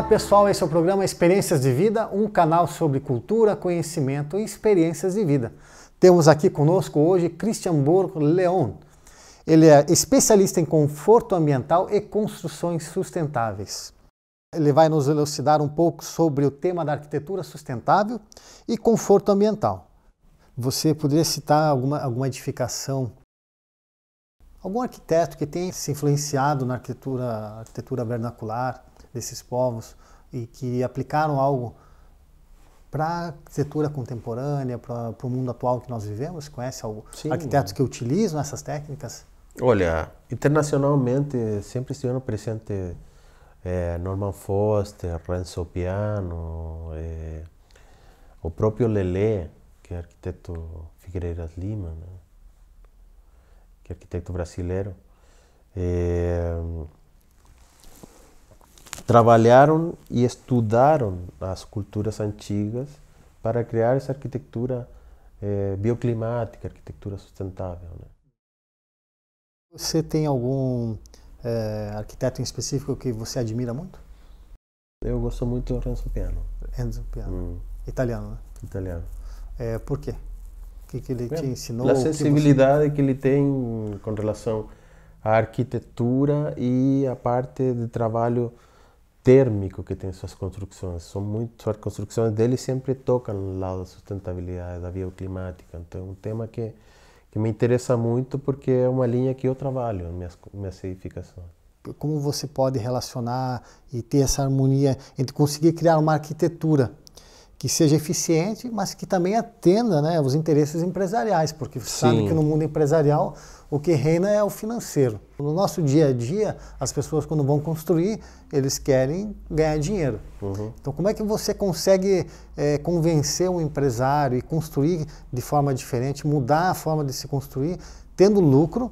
Olá pessoal, esse é o programa Experiências de Vida, um canal sobre cultura, conhecimento e experiências de vida. Temos aqui conosco hoje Christian Borg Leon. Ele é especialista em conforto ambiental e construções sustentáveis. Ele vai nos elucidar um pouco sobre o tema da arquitetura sustentável e conforto ambiental. Você poderia citar alguma, alguma edificação Algum arquiteto que tenha se influenciado na arquitetura, arquitetura vernacular? desses povos e que aplicaram algo para a arquitetura contemporânea, para o mundo atual que nós vivemos? Conhece algo? Sim. arquitetos que utilizam essas técnicas? Olha, internacionalmente sempre estiveram presentes é, Norman Foster, Renzo Piano, é, o próprio Lelé, que é arquiteto Figueiras Lima, né? que é arquiteto brasileiro. É, trabalharam e estudaram as culturas antigas para criar essa arquitetura eh, bioclimática, arquitetura sustentável. Né? Você tem algum eh, arquiteto em específico que você admira muito? Eu gosto muito do Renzo Piano. Renzo Piano. Hum. Italiano, né? Italiano. É, por quê? O que, que ele Bem, te ensinou? A sensibilidade que, você... que ele tem com relação à arquitetura e a parte de trabalho térmico que tem suas construções. São muito, as construções dele sempre tocam no lado da sustentabilidade, da bioclimática. Então é um tema que, que me interessa muito porque é uma linha que eu trabalho nas minhas, minhas edificações como você pode relacionar e ter essa harmonia entre conseguir criar uma arquitetura que seja eficiente, mas que também atenda né, os interesses empresariais, porque Sim. sabe que no mundo empresarial o que reina é o financeiro. No nosso dia a dia, as pessoas quando vão construir, eles querem ganhar dinheiro. Uhum. Então, como é que você consegue é, convencer um empresário e construir de forma diferente, mudar a forma de se construir, tendo lucro,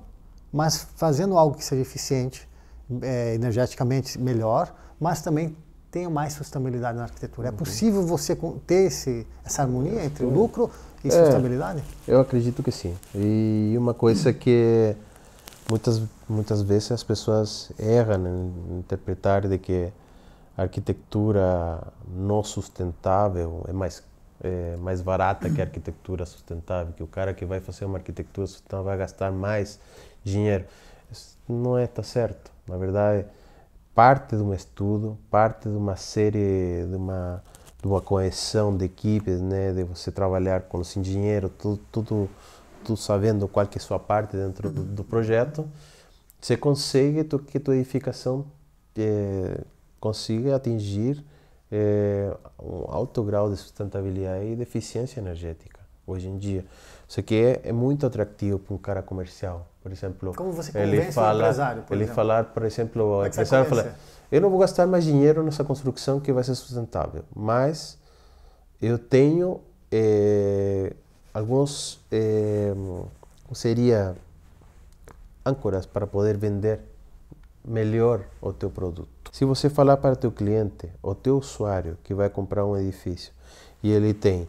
mas fazendo algo que seja eficiente, é, energeticamente melhor, mas também tenha mais sustentabilidade na arquitetura. É uhum. possível você ter esse, essa harmonia entre uhum. lucro e é, sustentabilidade? eu acredito que sim. E uma coisa que muitas muitas vezes as pessoas erram em interpretar de que a arquitetura não sustentável é mais é mais barata que a arquitetura sustentável, que o cara que vai fazer uma arquitetura sustentável vai gastar mais dinheiro. Isso não é tá certo. Na verdade, parte de um estudo, parte de uma série, de uma, de uma coesão de equipes, né? de você trabalhar com os engenheiros, tudo, tudo, tudo sabendo qual que é a sua parte dentro do, do projeto, você consegue tu, que tua edificação é, consiga atingir é, um alto grau de sustentabilidade e de eficiência energética hoje em dia. Isso aqui é, é muito atrativo para um cara comercial por exemplo. Como você convence ele fala, o empresário, Ele exemplo. falar, por exemplo, o é empresário fala, eu não vou gastar mais dinheiro nessa construção que vai ser sustentável, mas eu tenho eh, alguns, eh, seria, âncoras para poder vender melhor o teu produto. Se você falar para teu cliente, o teu usuário que vai comprar um edifício, e ele tem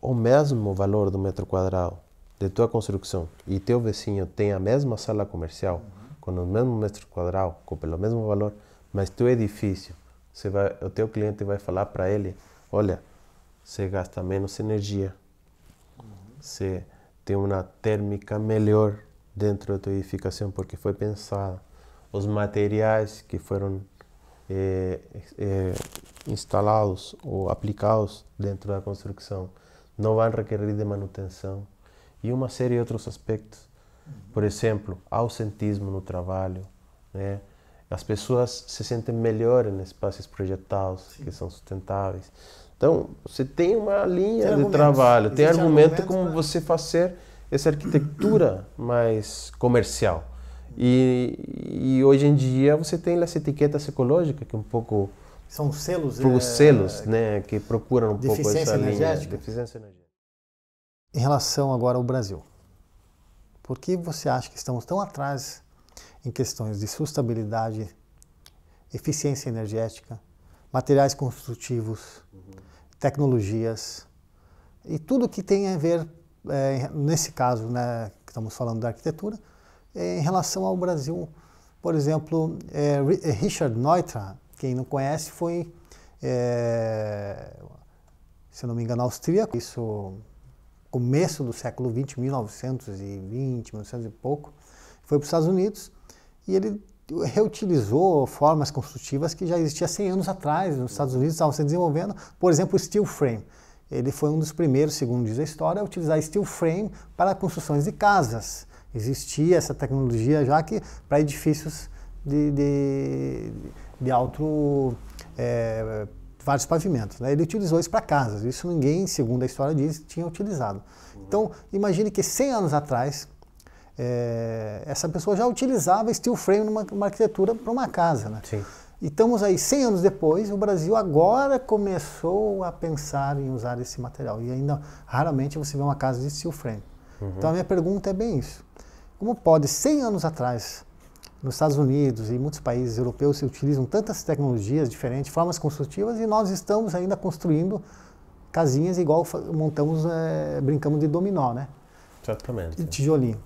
o mesmo valor do metro quadrado de tua construção e teu vizinho tem a mesma sala comercial, uhum. com o mesmo metro quadrado, com pelo mesmo valor, mas teu edifício, você vai, o teu cliente vai falar para ele, olha, você gasta menos energia, uhum. você tem uma térmica melhor dentro da tua edificação porque foi pensada, os materiais que foram eh, eh, instalados ou aplicados dentro da construção não vão requerer de manutenção e uma série de outros aspectos. Por exemplo, ausentismo no trabalho, né? As pessoas se sentem melhor em espaços projetados Sim. que são sustentáveis. Então, você tem uma linha tem de trabalho, Existe tem argumento como pra... você fazer essa arquitetura mais comercial. E, e, hoje em dia você tem as etiquetas ecológicas que é um pouco são selos, os é, selos, é, né, que procuram um pouco essa energética. linha de deficiência energética em relação agora ao Brasil. Por que você acha que estamos tão atrás em questões de sustentabilidade, eficiência energética, materiais construtivos, uhum. tecnologias e tudo que tem a ver, é, nesse caso, né, que estamos falando da arquitetura, é, em relação ao Brasil? Por exemplo, é, é Richard Neutra, quem não conhece, foi, é, se não me engano, austríaco. Isso começo do século XX, 1920, 1900 e pouco, foi para os Estados Unidos e ele reutilizou formas construtivas que já existiam 100 anos atrás, nos Estados Unidos estavam se desenvolvendo, por exemplo, o steel frame. Ele foi um dos primeiros, segundo diz a história, a utilizar steel frame para construções de casas. Existia essa tecnologia já que para edifícios de, de, de alto é, vários pavimentos. Né? Ele utilizou isso para casas. Isso ninguém, segundo a história diz, tinha utilizado. Uhum. Então, imagine que 100 anos atrás, é, essa pessoa já utilizava steel frame numa arquitetura para uma casa. Né? Sim. E estamos aí 100 anos depois, o Brasil agora começou a pensar em usar esse material. E ainda raramente você vê uma casa de steel frame. Uhum. Então, a minha pergunta é bem isso. Como pode, 100 anos atrás, nos Estados Unidos e muitos países europeus se utilizam tantas tecnologias diferentes, formas construtivas, e nós estamos ainda construindo casinhas igual montamos, é, brincamos de dominó, né? Exatamente. De tijolinho.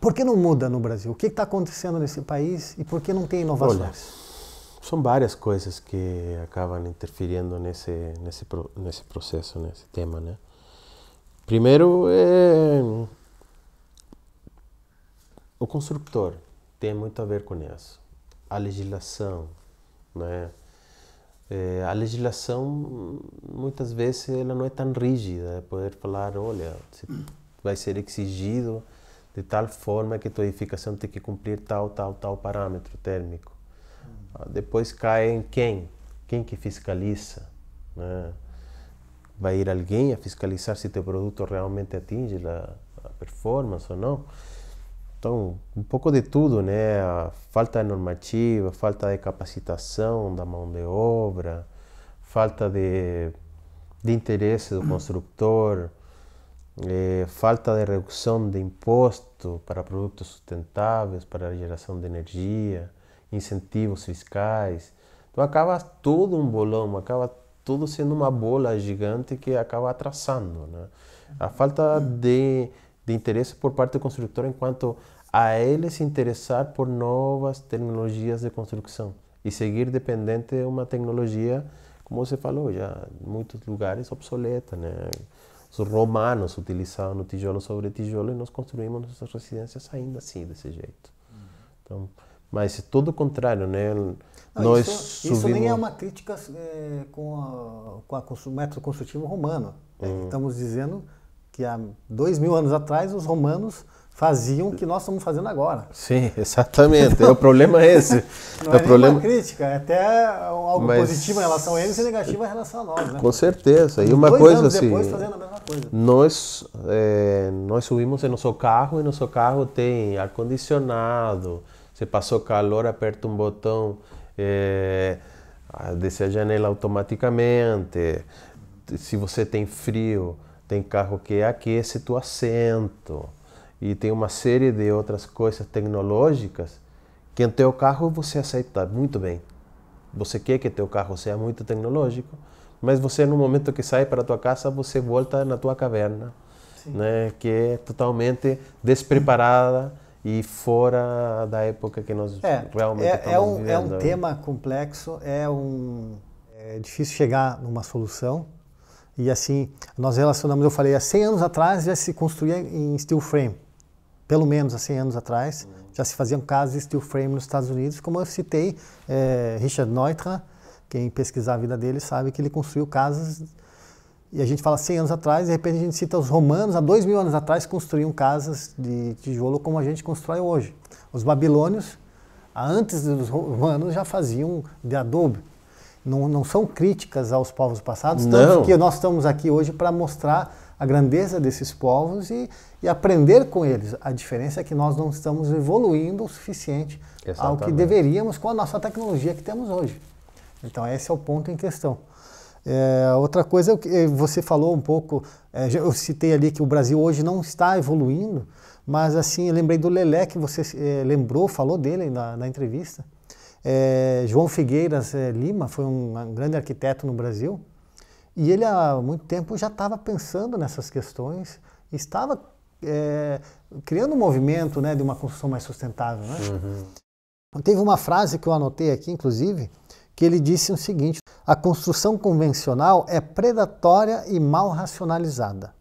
Por que não muda no Brasil? O que está acontecendo nesse país e por que não tem inovações? Olha, são várias coisas que acabam interferindo nesse nesse nesse processo, nesse tema, né? Primeiro é o construtor tem muito a ver com isso. A legislação, né? É, a legislação muitas vezes ela não é tão rígida, é poder falar, olha, vai ser exigido de tal forma que tua edificação tem que cumprir tal, tal, tal parâmetro térmico. Ah, depois cai em quem? Quem que fiscaliza? Né? Vai ir alguém a fiscalizar se teu produto realmente atinge a, a performance ou não? Então, um pouco de tudo, né? A falta de normativa, falta de capacitação da mão de obra, falta de, de interesse do construtor, eh, falta de redução de imposto para produtos sustentáveis, para a geração de energia, incentivos fiscais. Então, acaba todo um bolão, acaba tudo sendo uma bola gigante que acaba atrasando, né? A falta de de interesse por parte do construtor em quanto a ele se interessar por novas tecnologias de construção e seguir dependente de uma tecnologia, como você falou, já em muitos lugares obsoleta, né? Os romanos utilizavam o tijolo sobre tijolo e nós construímos nossas residências ainda assim, desse jeito. Então, mas é todo o contrário, né? Não, Nós isso, subimos... isso nem é uma crítica é, com, a, com a, o método construtivo romano. Né? Uhum. Estamos dizendo que há dois mil anos atrás os romanos faziam o que nós estamos fazendo agora. Sim, exatamente. Então, é o problema é esse. Não é, é problema... crítica, é até algo Mas... positivo em relação a eles e negativo em relação a nós. Né? Com certeza. E uma dois coisa anos assim. Depois fazendo a mesma coisa. Nós, é, nós subimos em nosso carro e nosso carro tem ar condicionado. Você passou calor, aperta um botão, é, desce a janela automaticamente. Se você tem frio tem carro que aquece tu assento e tem uma série de outras coisas tecnológicas que no teu carro você aceita muito bem. Você quer que teu carro seja muito tecnológico, mas você no momento que sai para tua casa, você volta na tua caverna, Sim. né, que é totalmente despreparada e fora da época que nós é, realmente é, é estamos é um, vivendo. É um tema complexo, é um é difícil chegar numa solução. E assim, nós relacionamos, eu falei, há 100 anos atrás já se construía em steel frame. Pelo menos há 100 anos atrás uhum. já se faziam casas de steel frame nos Estados Unidos. Como eu citei, é, Richard Neutra, quem pesquisar a vida dele sabe que ele construiu casas. E a gente fala 100 anos atrás, de repente a gente cita os romanos, há 2 mil anos atrás, construíam casas de tijolo como a gente constrói hoje. Os babilônios, antes dos romanos, já faziam de adobe não, não são críticas aos povos passados, não. tanto que nós estamos aqui hoje para mostrar a grandeza desses povos e, e aprender com eles. A diferença é que nós não estamos evoluindo o suficiente Exatamente. ao que deveríamos com a nossa tecnologia que temos hoje. Então, esse é o ponto em questão. É, outra coisa, é é, você falou um pouco, é, eu citei ali que o Brasil hoje não está evoluindo, mas assim, eu lembrei do Lelé que você é, lembrou, falou dele na, na entrevista. É, João Figueiras é, Lima foi um grande arquiteto no Brasil e ele há muito tempo já estava pensando nessas questões, estava é, criando um movimento né, de uma construção mais sustentável. Né? Uhum. Teve uma frase que eu anotei aqui, inclusive, que ele disse o seguinte: a construção convencional é predatória e mal racionalizada.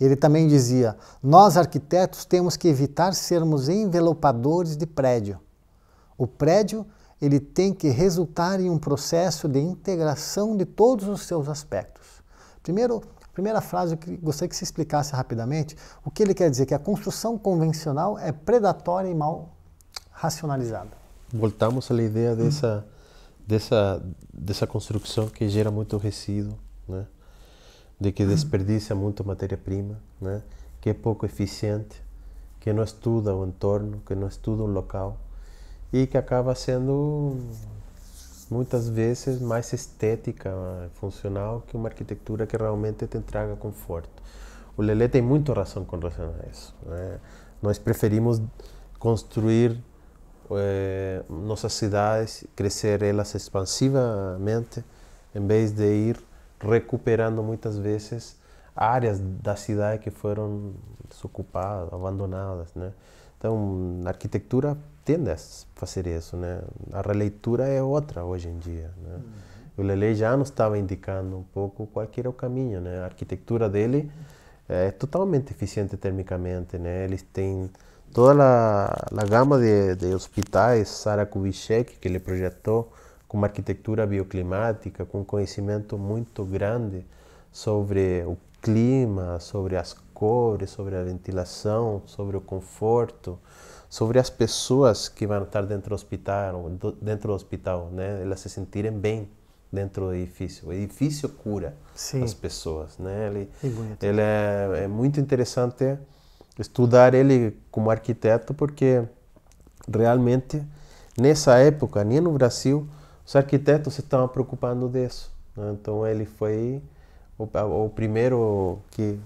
Ele também dizia: nós arquitetos temos que evitar sermos envelopadores de prédio. O prédio ele tem que resultar em um processo de integração de todos os seus aspectos. Primeiro, primeira frase que gostaria que se explicasse rapidamente, o que ele quer dizer que a construção convencional é predatória e mal racionalizada. Voltamos à ideia dessa dessa dessa construção que gera muito resíduo, né? De que desperdiça muito matéria-prima, né? Que é pouco eficiente, que não estuda o entorno, que não estuda o local, e que acaba sendo muitas vezes mais estética, funcional, que uma arquitetura que realmente te traga conforto. O Lelê tem muita razão com relação a isso. Né? Nós preferimos construir eh, nossas cidades, crescer elas expansivamente, em vez de ir recuperando muitas vezes áreas da cidade que foram desocupadas, abandonadas. Né? Então, a arquitetura a fazer isso, né? A releitura é outra hoje em dia, né? Uhum. O Lele já nos estava indicando um pouco qual era o caminho, né? A arquitetura dele é totalmente eficiente termicamente, né? Eles têm toda a, a gama de, de hospitais, Sara Kubitschek, que ele projetou, com uma arquitetura bioclimática, com um conhecimento muito grande sobre o clima, sobre as cores, sobre a ventilação, sobre o conforto sobre as pessoas que vão estar dentro do hospital, dentro do hospital, né? Elas se sentirem bem dentro do edifício. O edifício cura Sim. as pessoas, né? Ele, é ele é, é, muito interessante estudar ele como arquiteto porque realmente nessa época nem no Brasil os arquitetos se estavam preocupando disso. Né? Então ele foi o, o primeiro que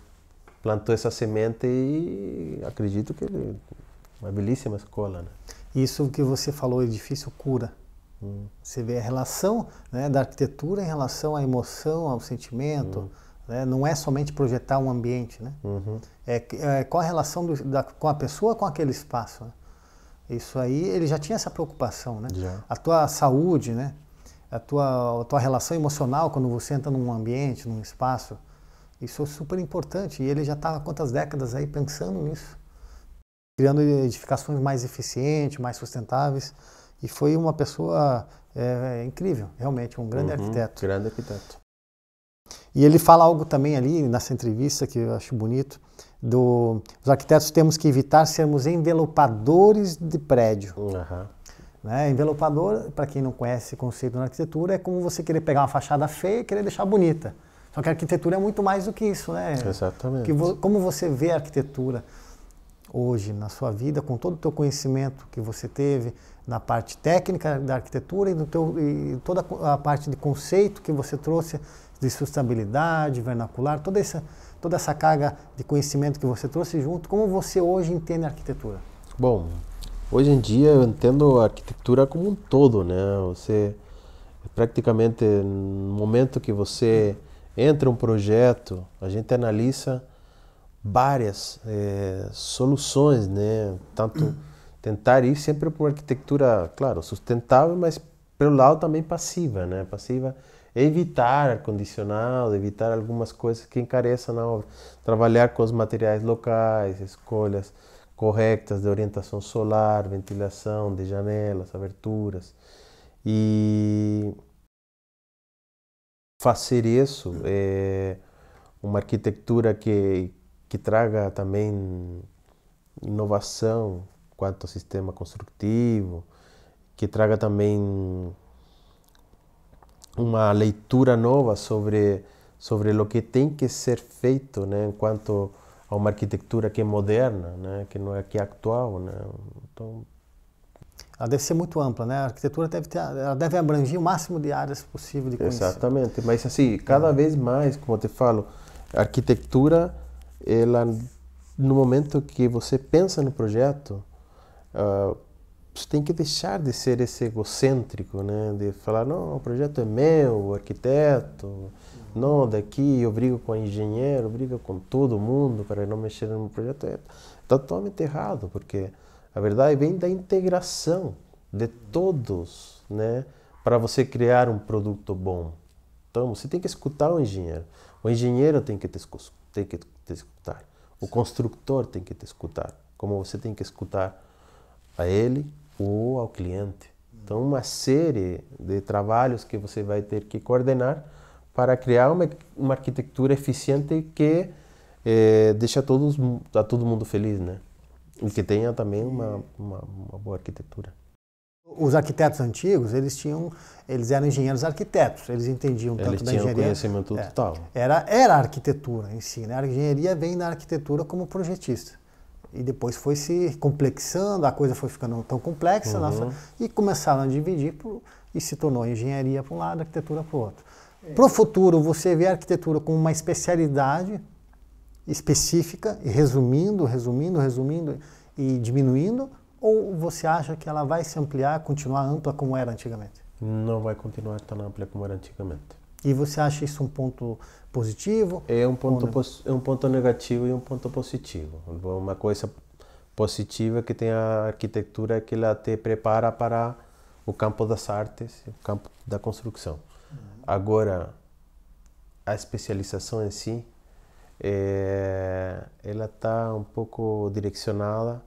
plantou essa semente e acredito que ele uma belíssima escola, né? Isso que você falou, edifício cura. Hum. Você vê a relação né, da arquitetura em relação à emoção, ao sentimento. Hum. Né? Não é somente projetar um ambiente, né? Uhum. É, é, qual a relação do, da, com a pessoa com aquele espaço. Né? Isso aí, ele já tinha essa preocupação, né? Já. A tua saúde, né? A tua, a tua relação emocional quando você entra num ambiente, num espaço. Isso é super importante e ele já estava tá quantas décadas aí pensando nisso criando edificações mais eficientes, mais sustentáveis. E foi uma pessoa é, é, incrível, realmente, um grande uhum, arquiteto. Grande arquiteto. E ele fala algo também ali nessa entrevista que eu acho bonito, do os arquitetos temos que evitar sermos envelopadores de prédio. Uhum. Né? Envelopador, para quem não conhece o conceito na arquitetura, é como você querer pegar uma fachada feia e querer deixar bonita. Só que a arquitetura é muito mais do que isso, né? Exatamente. Que vo como você vê a arquitetura hoje na sua vida, com todo o teu conhecimento que você teve na parte técnica da arquitetura e, teu, e toda a parte de conceito que você trouxe de sustentabilidade, vernacular, toda essa, toda essa carga de conhecimento que você trouxe junto, como você hoje entende a arquitetura? Bom, hoje em dia eu entendo a arquitetura como um todo, né? Você praticamente no momento que você entra um projeto, a gente analisa várias é, soluções, né? Tanto tentar ir sempre para uma arquitetura, claro, sustentável, mas pelo lado também passiva, né? Passiva evitar ar-condicionado, evitar algumas coisas que encareçam na obra. Trabalhar com os materiais locais, escolhas corretas de orientação solar, ventilação de janelas, aberturas. E fazer isso é uma arquitetura que que traga também inovação quanto ao sistema construtivo, que traga também uma leitura nova sobre sobre o que tem que ser feito, né, quanto a uma arquitetura que é moderna, né, que não é que é atual, né. Então, ela deve ser muito ampla, né? A arquitetura deve ter, ela deve abranger o máximo de áreas possível de conhecimento. Exatamente, mas assim, cada é. vez mais, como eu te falo, a arquitetura ela no momento que você pensa no projeto, uh, você tem que deixar de ser esse egocêntrico, né? De falar, não, o projeto é meu, o arquiteto, não, daqui eu brigo com o engenheiro, brigo com todo mundo para não mexer no projeto. É totalmente errado, porque a verdade vem da integração de todos, né? Para você criar um produto bom. Então, você tem que escutar o engenheiro. O engenheiro tem que te, tem que te escutar. O construtor tem que te escutar, como você tem que escutar a ele ou ao cliente. Então, uma série de trabalhos que você vai ter que coordenar para criar uma, uma arquitetura eficiente que eh, deixa todos, a todo mundo feliz, né? E que tenha também uma, uma, uma boa arquitetura. Os arquitetos antigos, eles tinham, eles eram engenheiros arquitetos, eles entendiam eles tanto da engenharia. Eles tinham conhecimento é, total. Era, era a arquitetura em si, né? A engenharia vem da arquitetura como projetista. E depois foi se complexando, a coisa foi ficando tão complexa, uhum. nossa, e começaram a dividir por, e se tornou engenharia para um lado, arquitetura para o outro. É. Para o futuro, você vê a arquitetura como uma especialidade específica, e resumindo, resumindo, resumindo e diminuindo, ou você acha que ela vai se ampliar, continuar ampla como era antigamente? Não vai continuar tão ampla como era antigamente. E você acha isso um ponto positivo? É um ponto, é um ponto negativo e um ponto positivo. Uma coisa positiva é que tem a arquitetura que ela te prepara para o campo das artes, o campo da construção. Uhum. Agora, a especialização em si, é, ela está um pouco direcionada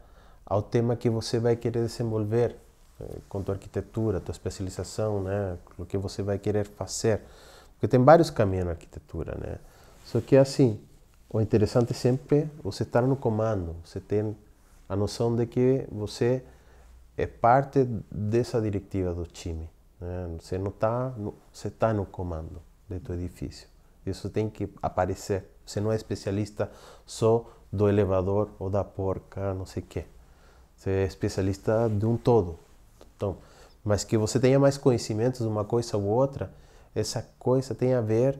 ao tema que você vai querer desenvolver eh, com tua arquitetura, tua especialização, né? O que você vai querer fazer. Porque tem vários caminhos na arquitetura, né? Só que assim, o interessante sempre é você estar no comando, você tem a noção de que você é parte dessa diretiva do time, né? Você não está, você está no comando do teu edifício. Isso tem que aparecer. Você não é especialista só do elevador ou da porca, não sei o quê. Você é especialista de um todo. Então, mas que você tenha mais conhecimentos de uma coisa ou outra, essa coisa tem a ver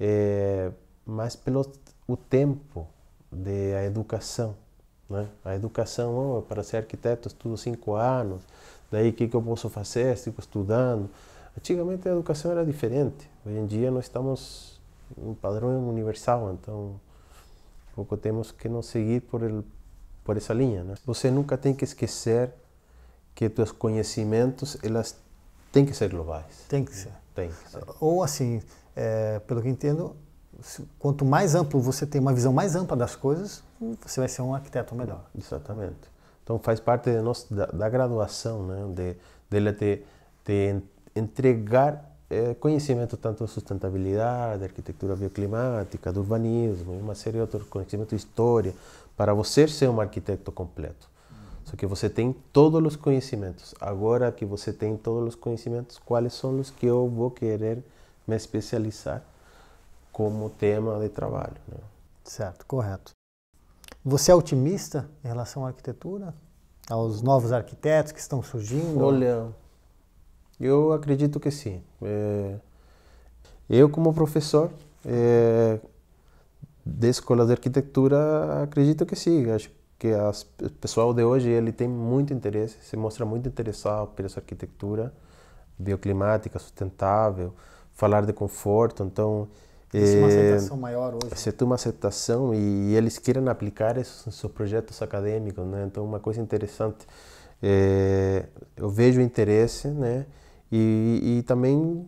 é, mais pelo o tempo de a educação. Né? A educação, oh, para ser arquiteto, estudo cinco anos, daí o que, que eu posso fazer? Fico estudando. Antigamente a educação era diferente. Hoje em dia nós estamos em um padrão universal, então pouco temos que nos seguir por el por essa linha. Né? Você nunca tem que esquecer que seus conhecimentos elas têm que ser globais. Tem que ser. Tem que ser. Ou assim, é, pelo que entendo, quanto mais amplo você tem uma visão mais ampla das coisas, você vai ser um arquiteto melhor. Exatamente. Então faz parte da, nossa, da, da graduação, né? de dele te, de entregar é, conhecimento tanto de sustentabilidade, de arquitetura bioclimática, do urbanismo, uma série de outros conhecimentos de história, para você ser um arquiteto completo. Hum. Só que você tem todos os conhecimentos. Agora que você tem todos os conhecimentos, quais são os que eu vou querer me especializar como tema de trabalho? Né? Certo, correto. Você é otimista em relação à arquitetura? Aos novos arquitetos que estão surgindo? Olha, eu acredito que sim. É, eu, como professor é, de escola de arquitetura, acredito que sim. Acho que as, o pessoal de hoje ele tem muito interesse, se mostra muito interessado pela arquitetura bioclimática, sustentável, falar de conforto. Então, é, uma aceitação maior hoje. Né? tem uma aceitação e eles querem aplicar isso nos seus projetos acadêmicos. Né? Então, uma coisa interessante. É, eu vejo o interesse, né? E, e também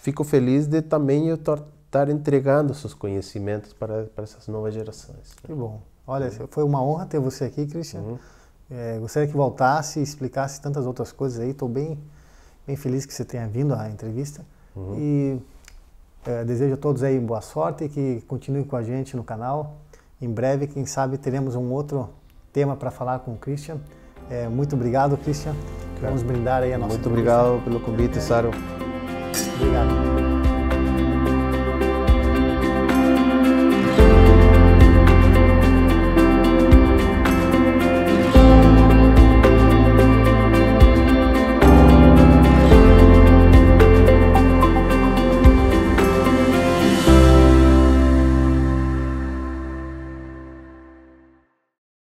fico feliz de também eu estar entregando seus conhecimentos para, para essas novas gerações. Que bom. Olha, é. foi uma honra ter você aqui, Christian. Uhum. É, gostaria que voltasse e explicasse tantas outras coisas aí. Estou bem, bem feliz que você tenha vindo à entrevista. Uhum. E é, desejo a todos aí boa sorte e que continuem com a gente no canal. Em breve, quem sabe, teremos um outro tema para falar com o Christian. É, muito obrigado, Christian. Vamos brindar aí a nossa Muito obrigado pelo convite, Saro. Obrigado.